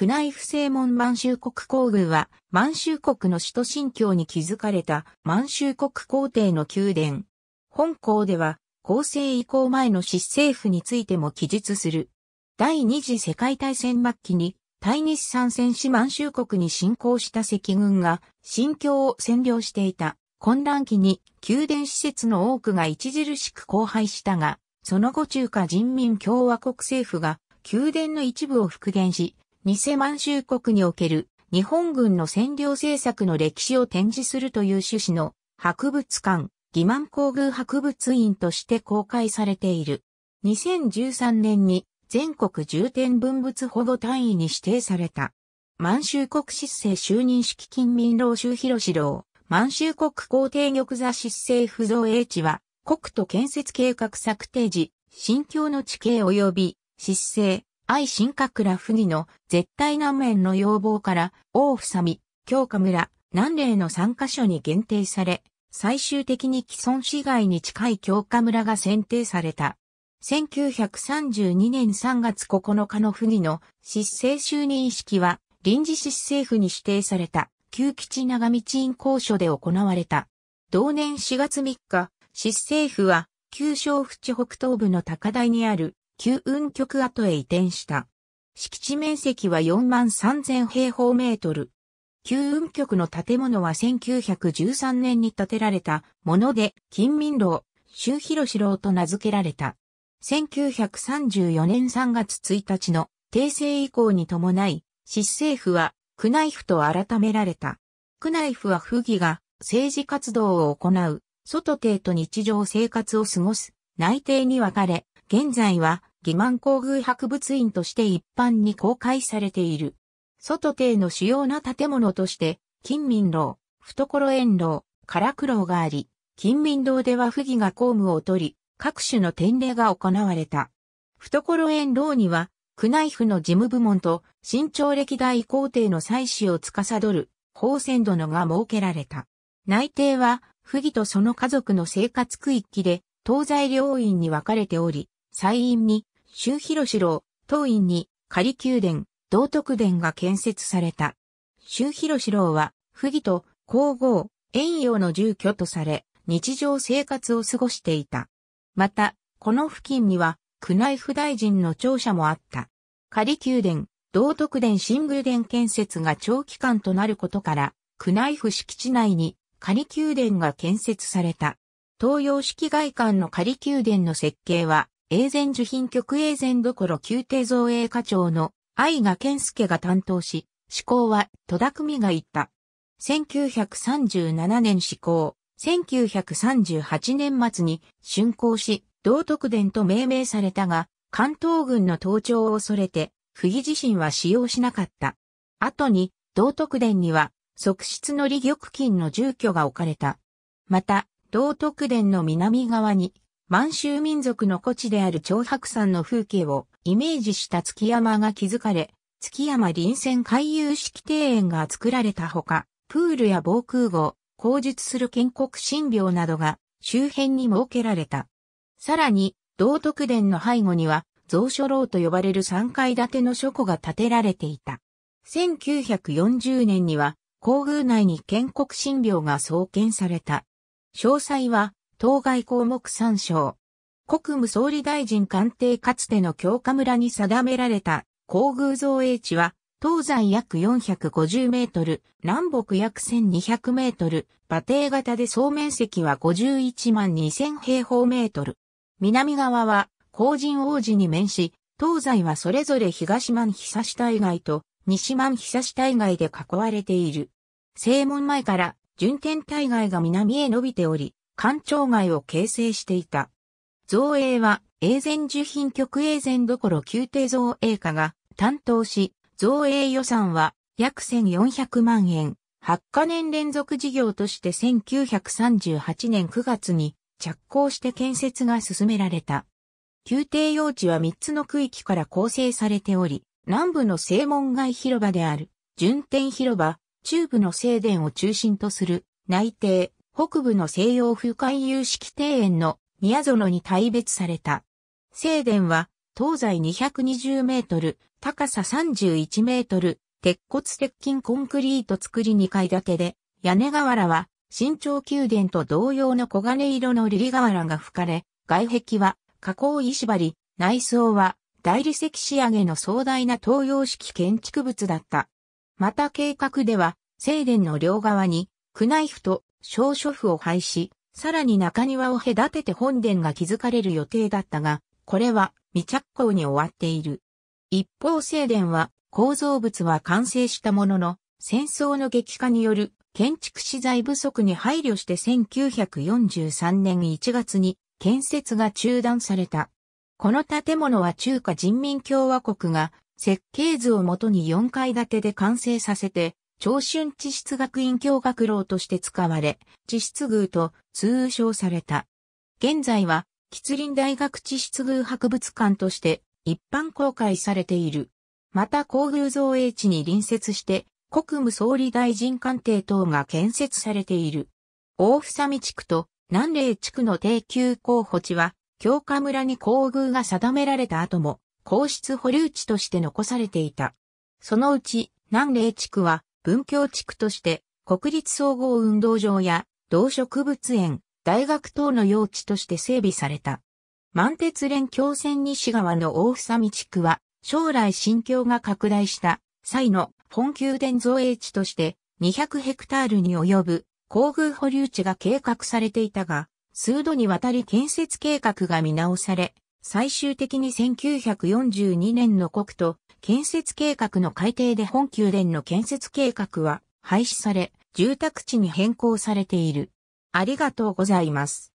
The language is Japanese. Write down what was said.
宮内不正門満州国皇宮は、満州国の首都新京に築かれた満州国皇帝の宮殿。本校では、皇正移行前の市政府についても記述する。第二次世界大戦末期に、対日参戦し満州国に侵攻した赤軍が、新京を占領していた。混乱期に宮殿施設の多くが著しく荒廃したが、その後中華人民共和国政府が宮殿の一部を復元し、偽満州国における日本軍の占領政策の歴史を展示するという趣旨の博物館、義満皇宮博物院として公開されている。2013年に全国重点文物保護単位に指定された。満州国失政就任式近民老州広志郎、満州国皇帝玉座失政不造英知は、国土建設計画策定時、新疆の地形及び、失政、愛新閣ら不義の絶対難面の要望から大房見、京華村、南霊の3カ所に限定され、最終的に既存市街に近い京華村が選定された。1932年3月9日の不義の失政就任式は臨時失政府に指定された旧基地長道院公所で行われた。同年4月3日、失政府は旧省府地北東部の高台にある旧運局跡へ移転した。敷地面積は4万3000平方メートル。旧運局の建物は1913年に建てられたもので、金民楼、周広志郎と名付けられた。1934年3月1日の訂正以降に伴い、市政府は区内府と改められた。区内府は府議が政治活動を行う、外邸と日常生活を過ごす、内邸に分かれ、現在は義満工具博物院として一般に公開されている。外邸の主要な建物として、金民楼、懐園楼、唐九楼があり、金民堂では不義が公務を取り、各種の典礼が行われた。懐園楼には、宮内府の事務部門と、新朝歴代皇帝の祭祀を司る、法仙殿が設けられた。内邸は、不義とその家族の生活区域で、東西両院に分かれており、祭院に周広四郎、当院に仮宮殿、道徳殿が建設された。周広四郎は、不義と皇后、遠洋の住居とされ、日常生活を過ごしていた。また、この付近には、宮内府大臣の庁舎もあった。仮宮殿、道徳殿新宮殿建設が長期間となることから、宮内府敷地内に仮宮殿が建設された。東洋式外観の仮宮殿の設計は、永前受品局永前どころ宮廷造営課長の愛賀健介が担当し、施行は戸田組が言った。1937年施行、1938年末に竣工し、道徳殿と命名されたが、関東軍の登庁を恐れて、不義自身は使用しなかった。後に、道徳殿には、側室の利玉金の住居が置かれた。また、道徳殿の南側に、満州民族の古地である長白山の風景をイメージした月山が築かれ、月山臨戦回遊式庭園が作られたほか、プールや防空壕、口述する建国神廟などが周辺に設けられた。さらに、道徳殿の背後には、蔵書楼と呼ばれる3階建ての書庫が建てられていた。1940年には、皇宮内に建国神廟が創建された。詳細は、当該項目参照。国務総理大臣官邸かつての教科村に定められた皇宮造営地は、東西約450メートル、南北約1200メートル、馬蹄型で総面積は51万2000平方メートル。南側は、皇人王子に面し、東西はそれぞれ東万久下対外と西万久下対外で囲われている。正門前から順天大外が南へ伸びており、官庁街を形成していた。造営は、永前受品局永前どころ宮廷造営課が担当し、造営予算は約1400万円。8カ年連続事業として1938年9月に着工して建設が進められた。宮廷用地は3つの区域から構成されており、南部の正門街広場である、順天広場、中部の正殿を中心とする内廷、北部の西洋風海遊式庭園の宮園に大別された。正殿は東西220メートル、高さ31メートル、鉄骨鉄筋コンクリート作り2階建てで、屋根瓦は新潮宮殿と同様の黄金色の瑠璃瓦が吹かれ、外壁は加工石張、り、内装は大理石仕上げの壮大な東洋式建築物だった。また計画では、正殿の両側に、宮内府と小書府を廃止、さらに中庭を隔てて本殿が築かれる予定だったが、これは未着工に終わっている。一方正殿は構造物は完成したものの、戦争の激化による建築資材不足に配慮して1943年1月に建設が中断された。この建物は中華人民共和国が設計図をもとに4階建てで完成させて長春地質学院教学楼として使われ、地質宮と通称された。現在は、吉林大学地質宮博物館として一般公開されている。また、皇宮造営地に隣接して、国務総理大臣官邸等が建設されている。大房見地区と南嶺地区の定休候補地は、京華村に皇宮が定められた後も、皇室保留地として残されていた。そのうち、南嶺地区は、文教地区として国立総合運動場や動植物園、大学等の用地として整備された。満鉄連橋線西側の大房見地区は将来新境が拡大した際の本宮殿造営地として200ヘクタールに及ぶ工宮保留地が計画されていたが、数度にわたり建設計画が見直され、最終的に1942年の国都建設計画の改定で本宮殿の建設計画は廃止され、住宅地に変更されている。ありがとうございます。